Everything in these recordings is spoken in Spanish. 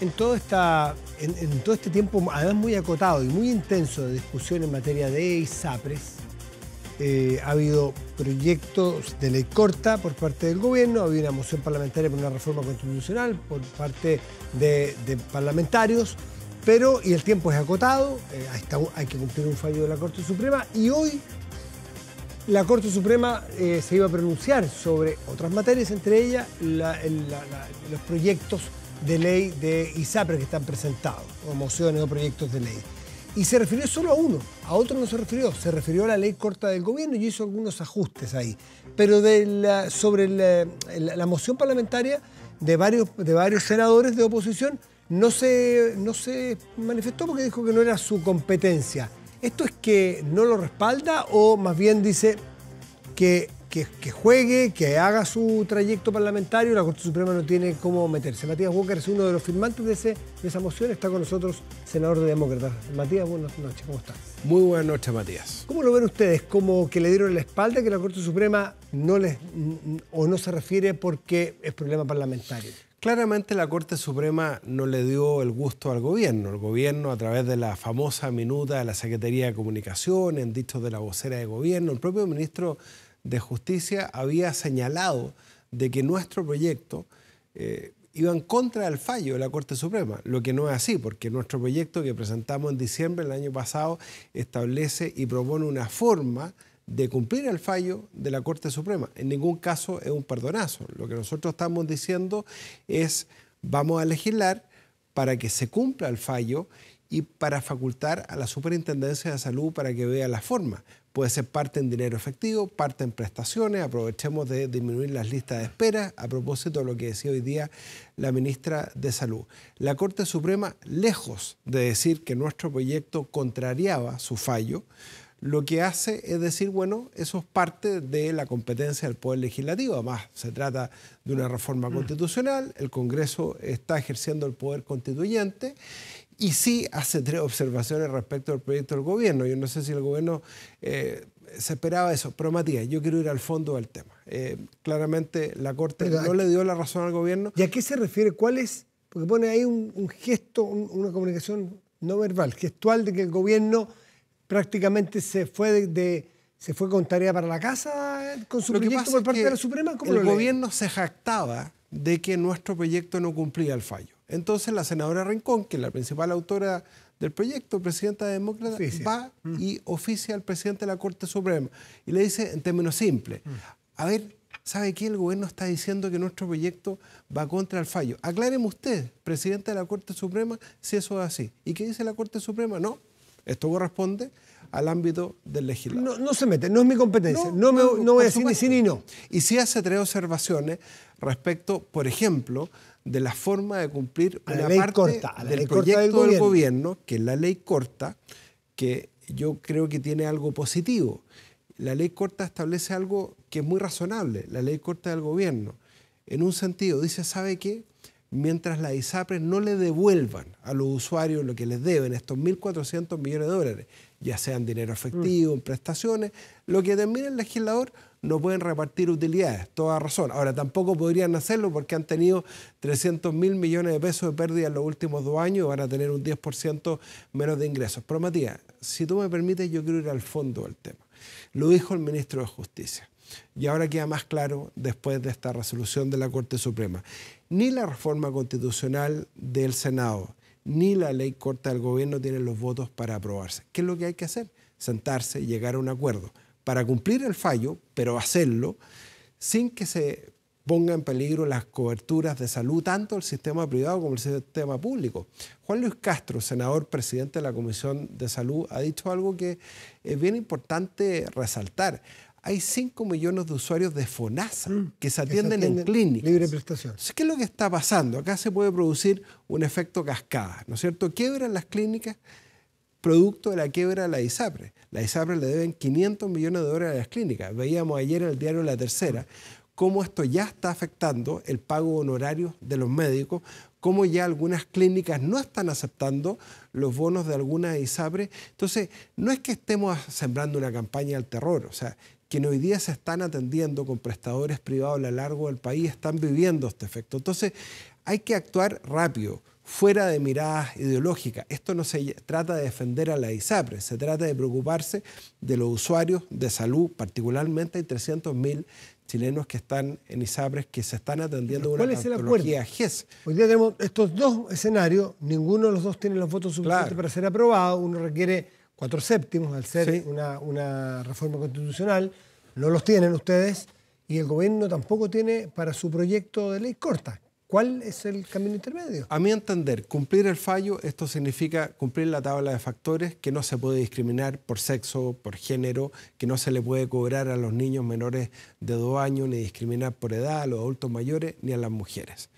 en, todo este tiempo, además muy acotado y muy intenso de discusión en materia de ISAPRES, eh, ha habido proyectos de ley corta por parte del gobierno, ha habido una moción parlamentaria por una reforma constitucional por parte de, parlamentarios, pero y el tiempo es acotado, eh, hay que cumplir un fallo de la Corte Suprema y hoy la Corte Suprema eh, se iba a pronunciar sobre otras materias, entre ellas los proyectos de ley de ISAPRE que están presentados, o mociones o proyectos de ley. Y se refirió solo a uno, a otro no se refirió, se refirió a la ley corta del gobierno y hizo algunos ajustes ahí. Pero de sobre la, moción parlamentaria de varios, de varios senadores de oposición no se, no se manifestó porque dijo que no era su competencia. ¿Esto es que no lo respalda o más bien dice que que, juegue, que haga su trayecto parlamentario, la Corte Suprema no tiene cómo meterse. Matías Walker es uno de los firmantes de, ese, esa moción, está con nosotros, senador de Demócrata. Matías, buenas noches, ¿cómo estás? Muy buenas noches, Matías. ¿Cómo lo ven ustedes? ¿Como que le dieron la espalda que la Corte Suprema no les o no se refiere porque es problema parlamentario? Claramente la Corte Suprema no le dio el gusto al gobierno. El gobierno, a través de la famosa minuta de la Secretaría de Comunicación, en dichos de la vocera de gobierno, el propio ministro de Justicia había señalado de que nuestro proyecto eh, iba en contra del fallo de la Corte Suprema, lo que no es así, porque nuestro proyecto que presentamos en diciembre del año pasado establece y propone una forma de cumplir el fallo de la Corte Suprema. En ningún caso es un perdonazo. Lo que nosotros estamos diciendo es vamos a legislar para que se cumpla el fallo y para facultar a la Superintendencia de Salud para que vea la forma. Puede ser parte en dinero efectivo, parte en prestaciones. Aprovechemos de disminuir las listas de espera. A propósito de lo que decía hoy día la ministra de Salud. La Corte Suprema, lejos de decir que nuestro proyecto contrariaba su fallo, lo que hace es decir, bueno, eso es parte de la competencia del Poder Legislativo. Además, se trata de una reforma mm. constitucional, el Congreso está ejerciendo el poder constituyente y sí hace tres observaciones respecto al proyecto del gobierno. Yo no sé si el gobierno eh, se esperaba eso, pero Matías, yo quiero ir al fondo del tema. Eh, claramente la Corte no le dio la razón al gobierno. ¿Y a qué se refiere? ¿Cuál es? Porque pone ahí un, gesto, una comunicación no verbal, gestual de que el gobierno prácticamente se fue de, se fue con tarea para la casa eh, con su proyecto por parte de la Suprema. ¿Cómo el gobierno se jactaba de que nuestro proyecto no cumplía el fallo. Entonces la senadora Rincón, que es la principal autora del proyecto, presidenta demócrata, va mm. y oficia al presidente de la Corte Suprema y le dice en términos simples, mm. a ver, ¿sabe qué? El gobierno está diciendo que nuestro proyecto va contra el fallo. Acláreme usted, presidente de la Corte Suprema, si eso es así. ¿Y qué dice la Corte Suprema? No, esto corresponde al ámbito del legislador. No, se mete, no es mi competencia, no, no voy a decir ni sí ni no. Y si hace tres observaciones respecto, por ejemplo, de la forma de cumplir la una parte corta, del proyecto del gobierno. que es la ley corta, que yo creo que tiene algo positivo. La ley corta establece algo que es muy razonable, la ley corta del gobierno. En un sentido, dice, ¿sabe qué? Mientras la ISAPRE no le devuelvan a los usuarios lo que les deben, estos 1.400 millones de dólares, ya sean dinero efectivo, en mm. prestaciones, lo que termina el legislador no pueden repartir utilidades, toda razón. Ahora, tampoco podrían hacerlo porque han tenido 300 mil millones de pesos de pérdida en los últimos dos años y van a tener un 10% menos de ingresos. Pero Matías, si tú me permites, yo quiero ir al fondo del tema. Lo dijo el ministro de Justicia. Y ahora queda más claro después de esta resolución de la Corte Suprema. Ni la reforma constitucional del Senado, ni la ley corta del gobierno tienen los votos para aprobarse. ¿Qué es lo que hay que hacer? Sentarse y llegar a un acuerdo para cumplir el fallo, pero hacerlo sin que se ponga en peligro las coberturas de salud, tanto el sistema privado como el sistema público. Juan Luis Castro, senador presidente de la Comisión de Salud, ha dicho algo que es bien importante resaltar. Hay 5 millones de usuarios de FONASA mm, que, se atienden en clínicas. Libre prestación. ¿Qué es lo que está pasando? Acá se puede producir un efecto cascada, ¿no es cierto? Quiebran las clínicas producto de la quiebra de la ISAPRE. La ISAPRE le deben 500 millones de dólares a las clínicas. Veíamos ayer en el diario La Tercera cómo esto ya está afectando el pago honorario de los médicos, cómo ya algunas clínicas no están aceptando los bonos de algunas ISAPRE. Entonces, no es que estemos sembrando una campaña al terror, o sea, quienes hoy día se están atendiendo con prestadores privados a lo largo del país están viviendo este efecto. Entonces, hay que actuar rápido fuera de miradas ideológicas. Esto no se trata de defender a la ISAPRE, se trata de preocuparse de los usuarios de salud, particularmente hay 300.000 chilenos que están en ISAPRES, que se están atendiendo ¿Cuál una es el acuerdo? E Hoy día tenemos estos dos escenarios, ninguno de los dos tiene los votos suficientes para ser aprobado, uno requiere cuatro séptimos al ser una reforma constitucional, no los tienen ustedes, y el gobierno tampoco tiene para su proyecto de ley corta, ¿Cuál es el camino intermedio? A mi entender, cumplir el fallo, esto significa cumplir la tabla de factores, que no se puede discriminar por sexo, por género, que no se le puede cobrar a los niños menores de dos años, ni discriminar por edad, a los adultos mayores, ni a las mujeres.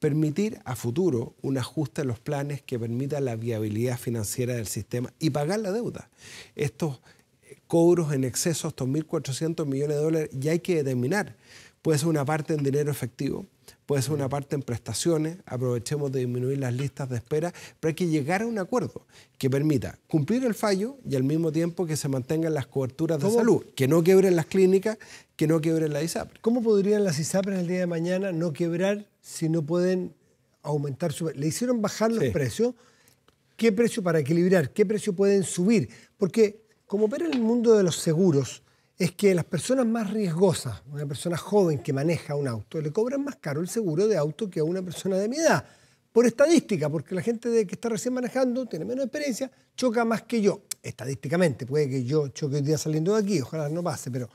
Permitir a futuro un ajuste en los planes que permita la viabilidad financiera del sistema y pagar la deuda. Estos eh, cobros en exceso, estos 1.400 millones de dólares, ya hay que determinar. Puede ser una parte en dinero efectivo, puede ser una parte en prestaciones, aprovechemos de disminuir las listas de espera, pero hay que llegar a un acuerdo que permita cumplir el fallo y al mismo tiempo que se mantengan las coberturas de salud, que no quebren las clínicas, que no quiebren las ISAPRES. ¿Cómo podrían las ISAPRES el día de mañana no quebrar si no pueden aumentar su... Le hicieron bajar los precios. ¿Qué precio para equilibrar? ¿Qué precio pueden subir? Porque como opera en el mundo de los seguros, es que las personas más riesgosas, una persona joven que maneja un auto, le cobran más caro el seguro de auto que a una persona de mi edad. Por estadística, porque la gente de que está recién manejando tiene menos experiencia, choca más que yo. Estadísticamente, puede que yo choque hoy día saliendo de aquí, ojalá no pase, pero,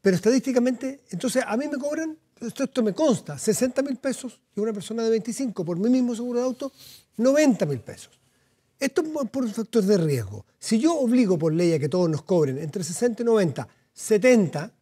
pero estadísticamente, entonces a mí me cobran esto, me consta, 60 mil pesos y una persona de 25 por mi mismo seguro de auto, 90 mil pesos. Esto es por un factor de riesgo. Si yo obligo por ley a que todos nos cobren entre 60 y 90, 70,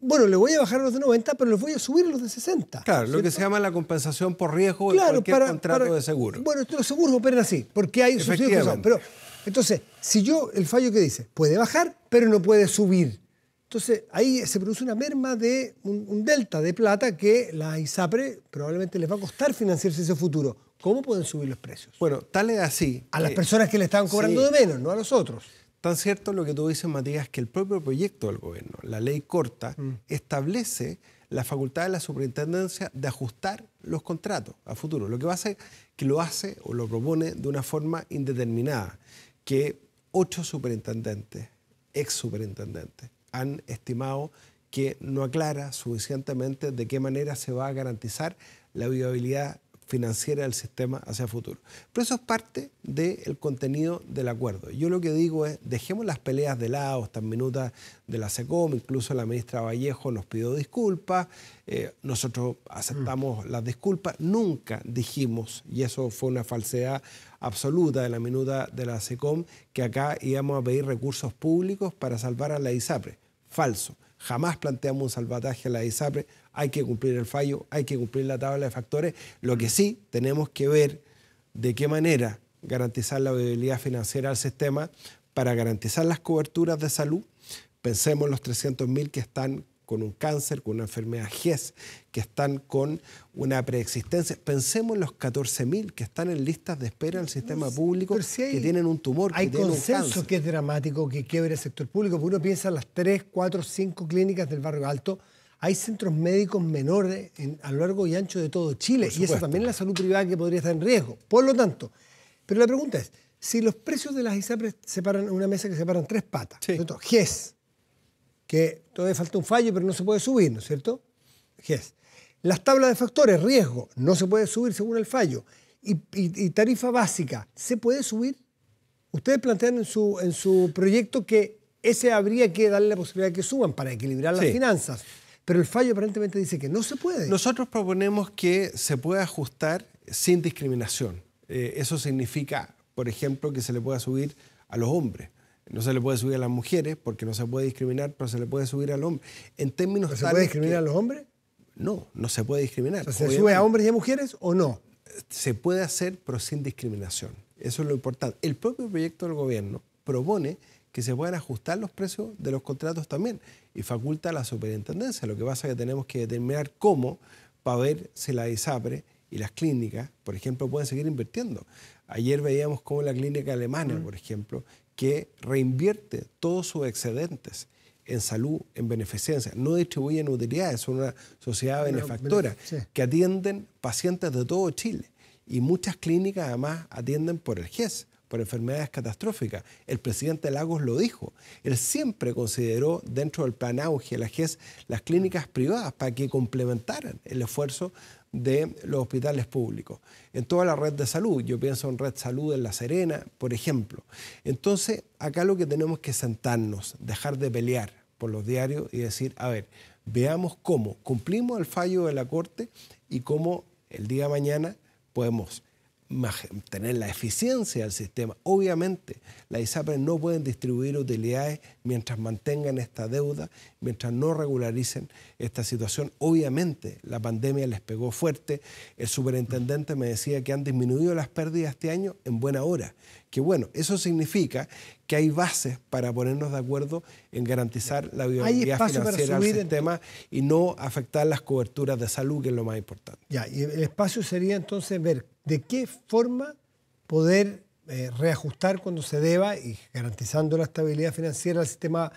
bueno, le voy a bajar los de 90, pero les voy a subir los de 60. Claro, lo que se llama la compensación por riesgo claro, en cualquier contrato de seguro. Bueno, los seguros operan así, porque hay subsidios Pero, entonces, si yo, el fallo que dice, puede bajar, pero no puede subir. Entonces, ahí se produce una merma de un, delta de plata que la ISAPRE probablemente les va a costar financiarse ese futuro. ¿Cómo pueden subir los precios? Bueno, tal es así. A las personas que le estaban cobrando de menos, no a los otros. Tan cierto lo que tú dices, Matías, que el propio proyecto del gobierno, la ley corta, mm. establece la facultad de la superintendencia de ajustar los contratos a futuro. Lo que pasa es que lo hace o lo propone de una forma indeterminada, que ocho superintendentes, ex superintendentes, han estimado que no aclara suficientemente de qué manera se va a garantizar la viabilidad financiera del sistema hacia el futuro. Pero eso es parte del contenido del acuerdo. Yo lo que digo es, dejemos las peleas de lado, estas minutas de la SECOM, incluso la ministra Vallejo nos pidió disculpas, eh, nosotros aceptamos las disculpas, nunca dijimos, y eso fue una falsedad absoluta de la minuta de la SECOM, que acá íbamos a pedir recursos públicos para salvar a la ISAPRE. Falso. Jamás planteamos un salvataje a la ISAPRE. Hay que cumplir el fallo, hay que cumplir la tabla de factores. Lo que sí tenemos que ver de qué manera garantizar la viabilidad financiera al sistema para garantizar las coberturas de salud. Pensemos en los 300.000 que están con un cáncer, con una enfermedad GES, que están con una preexistencia. Pensemos en los 14.000 que están en listas de espera del sistema público, que tienen un tumor, hay que tienen un cáncer. que es dramático que quiebre el sector público, porque uno piensa en las 3, 4, 5 clínicas del barrio alto, hay centros médicos menores a lo largo y ancho de todo Chile, y eso también es la salud privada que podría estar en riesgo. Por lo tanto, pero la pregunta es, si los precios de las ISAPRES separan una mesa que separan tres patas, GES, que todavía falta un fallo, pero no se puede subir, ¿no es cierto? es? Las tablas de factores, riesgo, no se puede subir según el fallo. Y, tarifa básica, ¿se puede subir? Ustedes plantean en su, en su proyecto que ese habría que darle la posibilidad de que suban para equilibrar las finanzas. Pero el fallo aparentemente dice que no se puede. Nosotros proponemos que se pueda ajustar sin discriminación. Eh, eso significa, por ejemplo, que se le pueda subir a los hombres, no se le puede subir a las mujeres porque no se puede discriminar, pero se le puede subir al hombre. En términos ¿Se puede discriminar a los hombres? No, no se puede discriminar. ¿Se sube a hombres y a mujeres o no? Se puede hacer, pero sin discriminación. Eso es lo importante. El propio proyecto del gobierno propone que se puedan ajustar los precios de los contratos también y faculta a la superintendencia. Lo que pasa es que tenemos que determinar cómo para ver si la ISAPRE y las clínicas, por ejemplo, pueden seguir invirtiendo. Ayer veíamos cómo la clínica alemana, mm. por ejemplo, que reinvierte todos sus excedentes en salud, en beneficencia, no distribuyen utilidades, son una sociedad benefactora que atienden pacientes de todo Chile. Y muchas clínicas además atienden por el GES, por enfermedades catastróficas. El presidente Lagos lo dijo. Él siempre consideró dentro del plan auge, la GES, las clínicas privadas para que complementaran el esfuerzo de los hospitales públicos, en toda la red de salud, yo pienso en Red Salud en La Serena, por ejemplo. Entonces, acá lo que tenemos que sentarnos, dejar de pelear por los diarios y decir, a ver, veamos cómo cumplimos el fallo de la Corte y cómo el día de mañana podemos tener la eficiencia del sistema. Obviamente, las ISAPRES e no pueden distribuir utilidades mientras mantengan esta deuda, mientras no regularicen esta situación. Obviamente, la pandemia les pegó fuerte. El superintendente me decía que han disminuido las pérdidas este año en buena hora que bueno, eso significa que hay bases para ponernos de acuerdo en garantizar la viabilidad financiera del sistema y no afectar las coberturas de salud, que es lo más importante. Ya, y el espacio sería entonces ver de qué forma poder eh, reajustar cuando se deba y garantizando la estabilidad financiera del sistema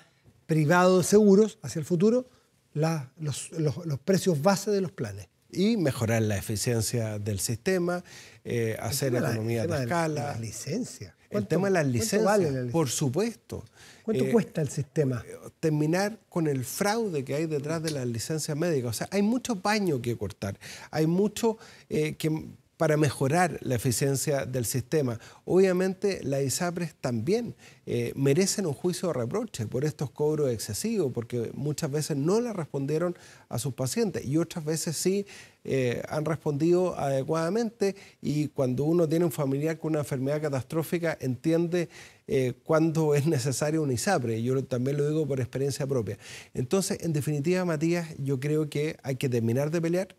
privado de seguros hacia el futuro, los precios base de los planes y mejorar la eficiencia del sistema, eh, hacer economía de escala. Las licencias. El tema de las licencias, vale por supuesto. ¿Cuánto eh, cuesta el sistema? Eh, terminar con el fraude que hay detrás de las licencias médicas. O sea, hay mucho paño que cortar, hay mucho que para mejorar la eficiencia del sistema. Obviamente las ISAPRES también eh, merecen un juicio de reproche por estos cobros excesivos, porque muchas veces no le respondieron a sus pacientes y otras veces sí eh, han respondido adecuadamente y cuando uno tiene un familiar con una enfermedad catastrófica entiende eh, cuándo es necesario un ISAPRE. Yo también lo digo por experiencia propia. Entonces, en definitiva, Matías, yo creo que hay que terminar de pelear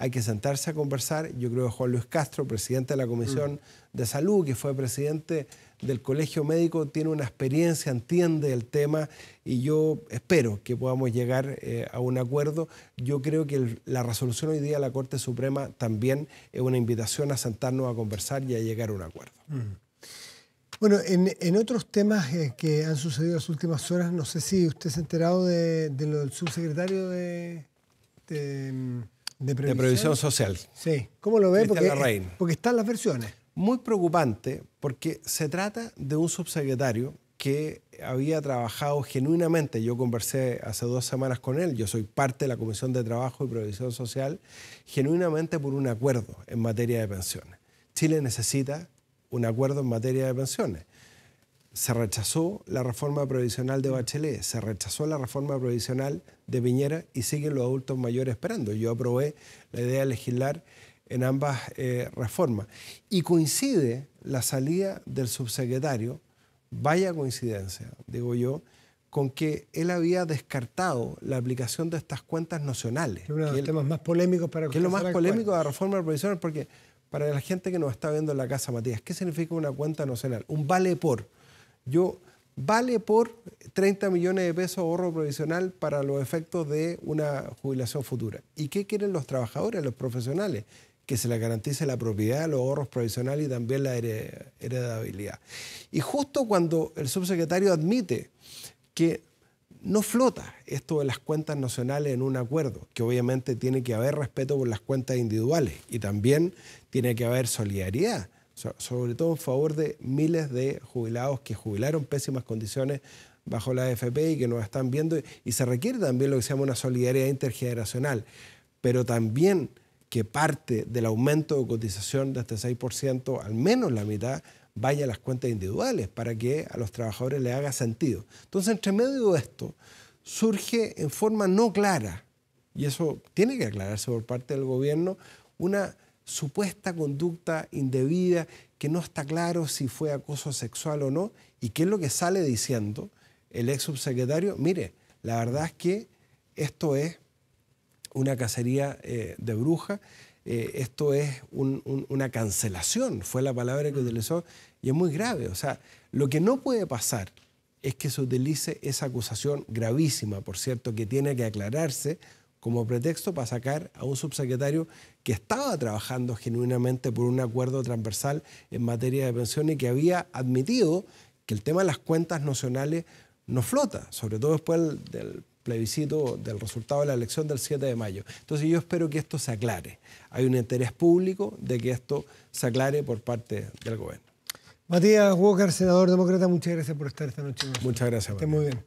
hay que sentarse a conversar. Yo creo que Juan Luis Castro, presidente de la Comisión de Salud, que fue presidente del Colegio Médico, tiene una experiencia, entiende el tema y yo espero que podamos llegar eh, a un acuerdo. Yo creo que la resolución hoy día de la Corte Suprema también es una invitación a sentarnos a conversar y a llegar a un acuerdo. Mm. Bueno, en, otros temas eh, que han sucedido las últimas horas, no sé si usted se ha enterado de, lo del subsecretario de mm, de previsión, social. Sí. ¿Cómo lo ve? Porque, porque están las versiones. Muy preocupante porque se trata de un subsecretario que había trabajado genuinamente. Yo conversé hace dos semanas con él, yo soy parte de la Comisión de Trabajo y Previsión Social, genuinamente por un acuerdo en materia de pensiones. Chile necesita un acuerdo en materia de pensiones se rechazó la reforma provisional de Bachelet, se rechazó la reforma provisional de Piñera y siguen los adultos mayores esperando. Yo aprobé la idea de legislar en ambas eh, reformas. Y coincide la salida del subsecretario, vaya coincidencia, digo yo, con que él había descartado la aplicación de estas cuentas nacionales. Es uno de los temas más polémicos para que es lo más polémico de la reforma provisional porque para la gente que nos está viendo en la casa, Matías, ¿qué significa una cuenta nacional? Un vale por yo vale por 30 millones de pesos ahorro provisional para los efectos de una jubilación futura. ¿Y qué quieren los trabajadores, los profesionales? Que se les garantice la propiedad, los ahorros provisionales y también la heredabilidad. Y justo cuando el subsecretario admite que no flota esto de las cuentas nacionales en un acuerdo, que obviamente tiene que haber respeto por las cuentas individuales y también tiene que haber solidaridad sobre todo en favor de miles de jubilados que jubilaron pésimas condiciones bajo la AFP y que nos están viendo. Y se requiere también lo que se llama una solidaridad intergeneracional, pero también que parte del aumento de cotización de este 6%, al menos la mitad, vaya a las cuentas individuales para que a los trabajadores le haga sentido. Entonces, entre medio de esto, surge en forma no clara, y eso tiene que aclararse por parte del gobierno, una supuesta conducta indebida, que no está claro si fue acoso sexual o no, y qué es lo que sale diciendo el ex subsecretario, mire, la verdad es que esto es una cacería eh, de brujas, eh, esto es una cancelación, fue la palabra que utilizó, y es muy grave. O sea, lo que no puede pasar es que se utilice esa acusación gravísima, por cierto, que tiene que aclararse como pretexto para sacar a un subsecretario que estaba trabajando genuinamente por un acuerdo transversal en materia de pensiones y que había admitido que el tema de las cuentas nacionales no flota, sobre todo después del plebiscito del resultado de la elección del 7 de mayo. Entonces yo espero que esto se aclare. Hay un interés público de que esto se aclare por parte del gobierno. Matías Walker, senador demócrata, muchas gracias por estar esta noche. Muchas gracias. esté muy bien.